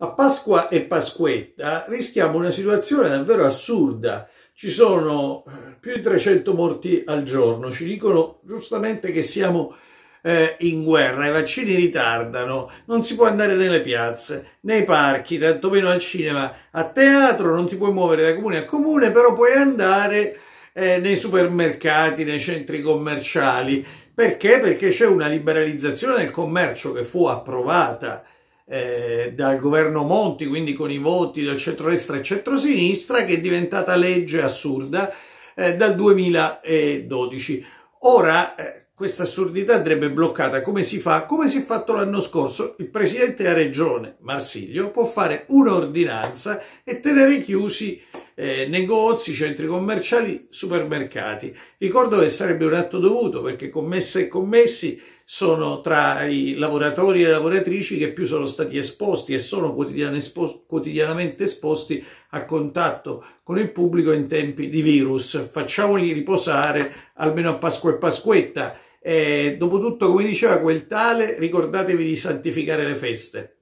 A Pasqua e Pasquetta rischiamo una situazione davvero assurda. Ci sono eh, più di 300 morti al giorno, ci dicono giustamente che siamo eh, in guerra, i vaccini ritardano, non si può andare nelle piazze, nei parchi, tantomeno al cinema, a teatro, non ti puoi muovere da comune a comune, però puoi andare eh, nei supermercati, nei centri commerciali. Perché? Perché c'è una liberalizzazione del commercio che fu approvata eh, dal governo Monti, quindi con i voti del centrodestra e centrosinistra, che è diventata legge assurda eh, dal 2012. Ora eh, questa assurdità andrebbe bloccata. Come si fa? Come si è fatto l'anno scorso? Il presidente della regione Marsiglio può fare un'ordinanza e tenere chiusi eh, negozi, centri commerciali, supermercati. Ricordo che sarebbe un atto dovuto perché commesse e commessi sono tra i lavoratori e le lavoratrici che più sono stati esposti e sono quotidianamente esposti a contatto con il pubblico in tempi di virus. Facciamoli riposare almeno a Pasqua e Pasquetta. E, eh, dopotutto, come diceva quel tale, ricordatevi di santificare le feste.